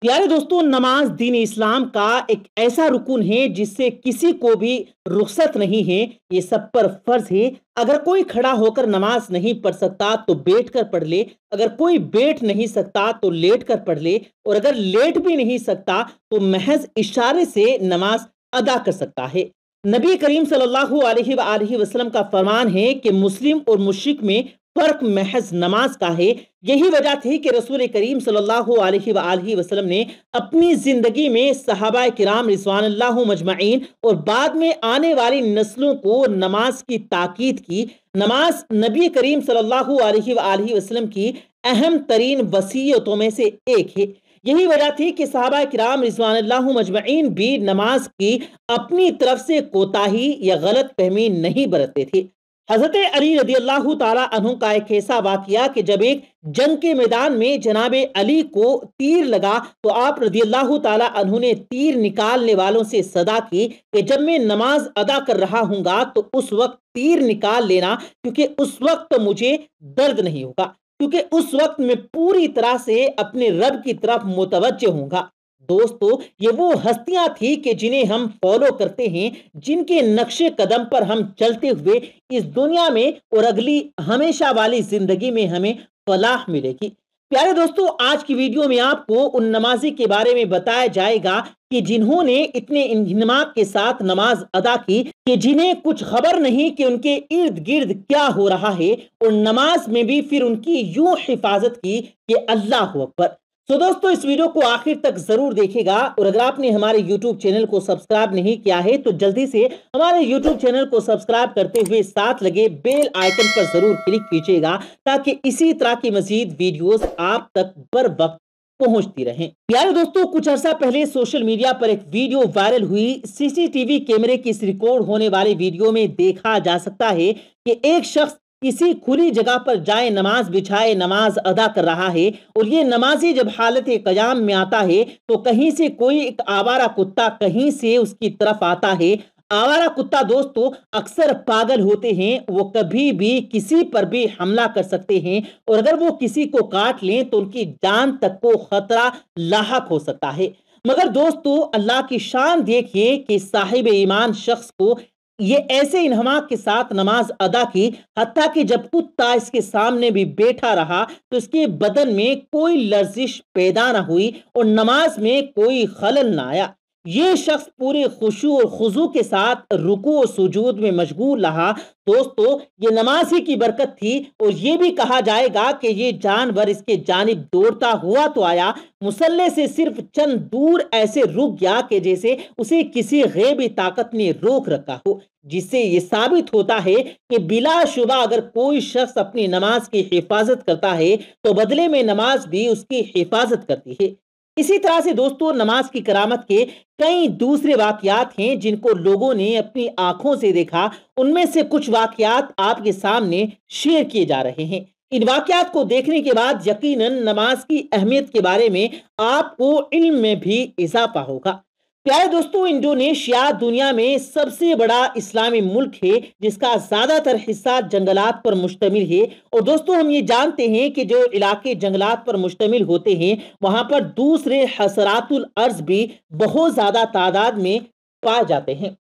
प्यारे दोस्तों नमाज दीन इस्लाम का एक ऐसा रुकन है जिससे किसी को भी रुखसत नहीं है ये सब पर फर्ज है अगर कोई खड़ा होकर नमाज नहीं पढ़ सकता तो बैठ कर पढ़ ले अगर कोई बैठ नहीं सकता तो लेट कर पढ़ ले और अगर लेट भी नहीं सकता तो महज इशारे से नमाज अदा कर सकता है नबी करीम सल्लल्लाहु अलैहि वसल्लम का फरमान है कि मुस्लिम और मुश्रिक में फर्क महज नमाज का है यही वजह थी कि रसूल करीम सल्लल्लाहु अलैहि वसल्लम ने अपनी ज़िंदगी में सहाबा कराम रिजवान मजमाइन और बाद में आने वाली नस्लों को नमाज की ताकीद की नमाज नबी करीम सल्लल्लाहु अलैहि वसल्लम की अहम तरीन वसीयतों में से एक है यही वजह थी कि सहाबा कराम रिजवान मजमाइन भी नमाज की अपनी तरफ से कोताही या गलत फहमी नहीं बरतते थे हजरत अली रदी अल्लाह तु का एक ऐसा वाकया कि जब एक जंग के मैदान में जनाब अली को तीर लगा तो आप रदी अल्लाह तु ने तीर निकालने वालों से सदा की कि जब मैं नमाज अदा कर रहा हूँगा तो उस वक्त तीर निकाल लेना क्योंकि उस वक्त तो मुझे दर्द नहीं होगा क्योंकि उस वक्त मैं पूरी तरह से अपने रब की तरफ मुतवजह हूँगा दोस्तों ये वो हस्तियां थी कि जिन्हें हम फॉलो करते हैं जिनके नक्शे कदम पर हम चलते हुए इस दुनिया में और अगली हमेशा वाली जिंदगी में हमें फलाह मिलेगी प्यारे दोस्तों आज की वीडियो में आपको उन नमाजी के बारे में बताया जाएगा कि जिन्होंने इतने इन्हमाक के साथ नमाज अदा की कि जिन्हें कुछ खबर नहीं कि उनके इर्द गिर्द क्या हो रहा है और नमाज में भी फिर उनकी यूं हिफाजत की कि अल्लाह अकबर तो दोस्तों इस वीडियो को आखिर तक जरूर देखिएगा और अगर आपने हमारे YouTube चैनल को सब्सक्राइब नहीं किया है तो जल्दी से हमारे YouTube चैनल को सब्सक्राइब करते हुए साथ लगे बेल आइकन पर जरूर क्लिक कीजिएगा ताकि इसी तरह की मजीद वीडियोस आप तक बर वक्त पहुंचती रहे यार दोस्तों कुछ अर्सा पहले सोशल मीडिया पर एक वीडियो वायरल हुई सीसीटीवी कैमरे की इस रिकॉर्ड होने वाली वीडियो में देखा जा सकता है कि एक शख्स किसी खुली जगह पर जाए नमाज बिछाए नमाज अदा कर रहा है और ये नमाजी जब हालत कयाम में आता है तो कहीं से कोई एक आवारा कुत्ता कहीं से उसकी तरफ आता है आवारा कुत्ता दोस्तों अक्सर पागल होते हैं वो कभी भी किसी पर भी हमला कर सकते हैं और अगर वो किसी को काट लें तो उनकी जान तक को खतरा लाक हो सकता है मगर दोस्तों अल्लाह की शान देखिए कि साहिब ईमान शख्स को ये ऐसे इनहमा के साथ नमाज अदा की हत्या कि जब कुत्ता इसके सामने भी बैठा रहा तो इसके बदन में कोई लर्जिश पैदा ना हुई और नमाज में कोई खलल ना आया ये शख्स पूरे खुशू और खुजू के साथ रुकू और सुजूद में मशगूल रहा दोस्तों ये नमाज ही की बरकत थी और ये भी कहा जाएगा कि ये जानवर इसके जानब दौड़ता हुआ तो आया मुसल्ले से सिर्फ चंद दूर ऐसे रुक गया कि जैसे उसे किसी गैबी ताकत ने रोक रखा हो जिससे ये साबित होता है कि बिलाशुबा अगर कोई शख्स अपनी नमाज की हिफाजत करता है तो बदले में नमाज भी उसकी हिफाजत करती है इसी तरह से दोस्तों नमाज की करामत के कई दूसरे वाकयात हैं जिनको लोगों ने अपनी आंखों से देखा उनमें से कुछ वाकयात आपके सामने शेयर किए जा रहे हैं इन वाकयात को देखने के बाद यकीनन नमाज की अहमियत के बारे में आपको इल्म में भी इजाफा होगा प्यारे दोस्तों इंडोनेशिया दुनिया में सबसे बड़ा इस्लामी मुल्क है जिसका ज्यादातर हिस्सा जंगलात पर मुश्तमिल है और दोस्तों हम ये जानते हैं कि जो इलाके जंगलात पर मुश्तमिल होते हैं वहां पर दूसरे हसरातुल अर्ज भी बहुत ज्यादा तादाद में पाए जाते हैं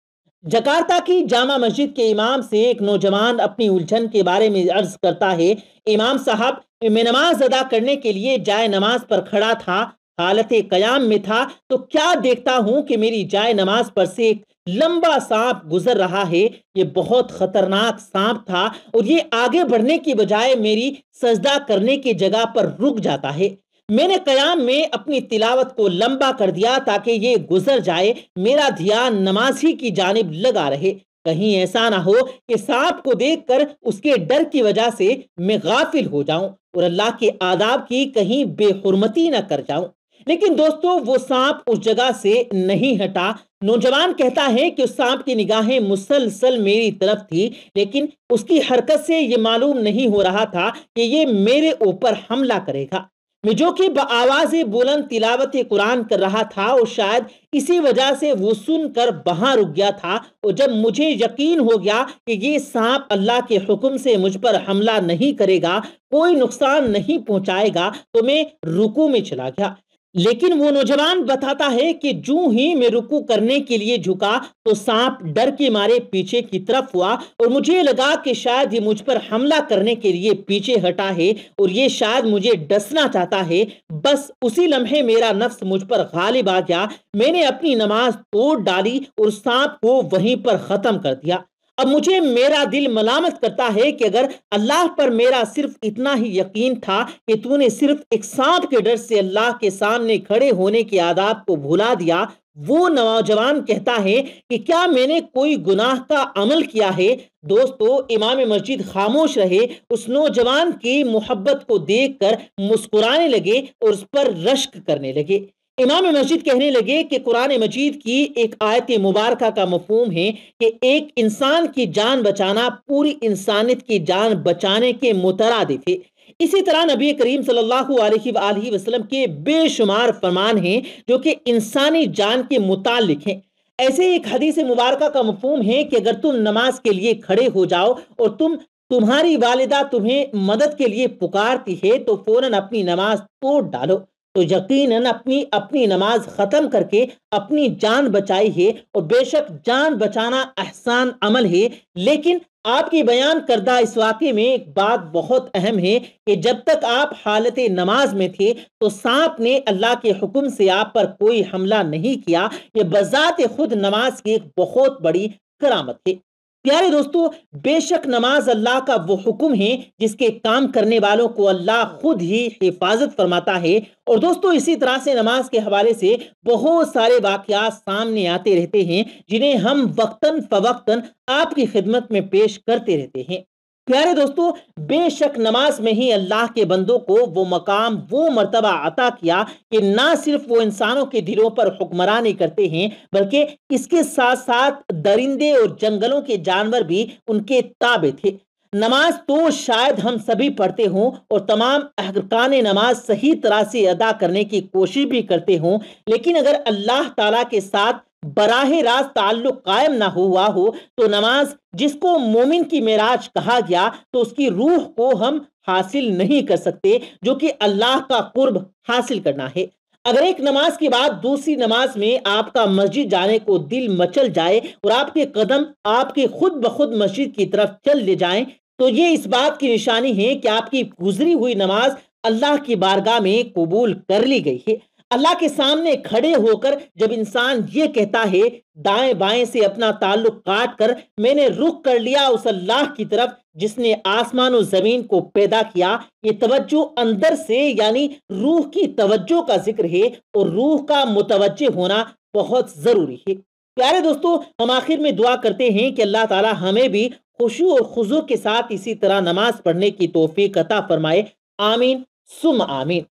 जकार्ता की जामा मस्जिद के इमाम से एक नौजवान अपनी उलझन के बारे में अर्ज करता है इमाम साहब मैं नमाज अदा करने के लिए जाए नमाज पर खड़ा था हालत कयाम में था तो क्या देखता हूं कि मेरी जाय नमाज पर से एक लंबा सांप गुजर रहा है ये बहुत खतरनाक सांप था और ये आगे बढ़ने की बजाय मेरी सजदा करने की जगह पर रुक जाता है मैंने कयाम में अपनी तिलावत को लंबा कर दिया ताकि ये गुजर जाए मेरा ध्यान नमाज ही की जानब लगा रहे कहीं ऐसा ना हो कि सांप को देखकर उसके डर की वजह से मैं गाफिल हो जाऊं और अल्लाह के आदाब की कहीं बेहरमती ना कर जाऊं लेकिन दोस्तों वो सांप उस जगह से नहीं हटा नौजवान कहता है कि उस सांप की निगाहें मुसलसल मेरी तरफ थी लेकिन उसकी हरकत से ये मालूम नहीं हो रहा था कि ये मेरे ऊपर हमला करेगा मैं जो कि आवाज बुलंद तिलावत कुरान कर रहा था और शायद इसी वजह से वो सुनकर वहां रुक गया था और जब मुझे यकीन हो गया कि ये सांप अल्लाह के हुक्म से मुझ पर हमला नहीं करेगा कोई नुकसान नहीं पहुंचाएगा तो मैं रुकू में चला गया लेकिन वो नौजवान बताता है कि जू ही मैं रुकू करने के लिए झुका तो सांप डर के मारे पीछे की तरफ हुआ और मुझे लगा कि शायद ये मुझ पर हमला करने के लिए पीछे हटा है और ये शायद मुझे डसना चाहता है बस उसी लम्हे मेरा नफ्स मुझ पर गालिब आ गया मैंने अपनी नमाज तोड़ डाली और सांप को वहीं पर खत्म कर दिया अब मुझे मेरा दिल मलामत करता है कि अगर अल्लाह पर मेरा सिर्फ इतना ही यकीन था कि तूने सिर्फ एक सांप के डर से अल्लाह के सामने खड़े होने के आदाब को भुला दिया वो नौजवान कहता है कि क्या मैंने कोई गुनाह का अमल किया है दोस्तों इमाम मस्जिद खामोश रहे उस नौजवान की मोहब्बत को देखकर मुस्कुराने लगे और उस पर रश्क करने लगे इमाम मस्जिद कहने लगे कि कुरान मजीद की एक आयत मुबारक का मफहम है कि एक इंसान की जान बचाना पूरी इंसानियत की जान बचाने के मुतराद थे इसी तरह नबी करीम सल्लल्लाहु अलैहि वसल्लम के बेशुमार फरमान हैं जो कि इंसानी जान के मुतालिक हैं ऐसे एक हदीस मुबारक का मफहम है कि अगर तुम नमाज के लिए खड़े हो जाओ और तुम तुम्हारी वालिदा तुम्हें मदद के लिए पुकारती है तो फौरन अपनी नमाज तोड़ डालो तो यकीनन अपनी अपनी नमाज ख़त्म करके अपनी जान बचाई है और बेशक जान बचाना एहसान अमल है लेकिन आपकी बयान करदा इस वाक़े में एक बात बहुत अहम है कि जब तक आप हालत नमाज में थे तो सांप ने अल्लाह के हुक्म से आप पर कोई हमला नहीं किया ये बज़ात खुद नमाज की एक बहुत बड़ी करामत है प्यारे दोस्तों बेशक नमाज अल्लाह का वो हुक्म है जिसके काम करने वालों को अल्लाह खुद ही हिफाजत फरमाता है और दोस्तों इसी तरह से नमाज के हवाले से बहुत सारे वाकयात सामने आते रहते हैं जिन्हें हम वक्तन फवक्तन आपकी खिदमत में पेश करते रहते हैं प्यारे दोस्तों बेशक नमाज में ही अल्लाह के बंदों को वो मकाम वो मर्तबा अता किया कि ना सिर्फ वो इंसानों के दिलों पर हुक्मरानी करते हैं बल्कि इसके साथ साथ दरिंदे और जंगलों के जानवर भी उनके ताबे थे नमाज तो शायद हम सभी पढ़ते हों और तमाम अहकान नमाज सही तरह से अदा करने की कोशिश भी करते हों लेकिन अगर अल्लाह ताला के साथ बराह रास्त ताल्लुक कायम ना हुआ हो तो नमाज जिसको मोमिन की मेराज कहा गया तो उसकी रूह को हम हासिल नहीं कर सकते जो कि अल्लाह का कुर्ब हासिल करना है अगर एक नमाज के बाद दूसरी नमाज में आपका मस्जिद जाने को दिल मचल जाए और आपके कदम आपके खुद ब खुद मस्जिद की तरफ चल ले जाए तो ये इस बात की निशानी है कि आपकी गुजरी हुई नमाज अल्लाह की बारगाह में कबूल कर ली गई है अल्लाह के सामने खड़े होकर जब इंसान ये कहता है दाएं बाएं से अपना ताल्लुक काट कर मैंने रुख कर लिया उस अल्लाह की तरफ जिसने आसमान और जमीन को पैदा किया ये तवज्जो अंदर से यानी रूह की तवज्जो का जिक्र है और रूह का मुतवजह होना बहुत जरूरी है प्यारे दोस्तों हम आखिर में दुआ करते हैं कि अल्लाह ताला हमें भी खुशू और खुजू के साथ इसी तरह नमाज पढ़ने की तोफ़ी कता फरमाए आमीन सुम आमीन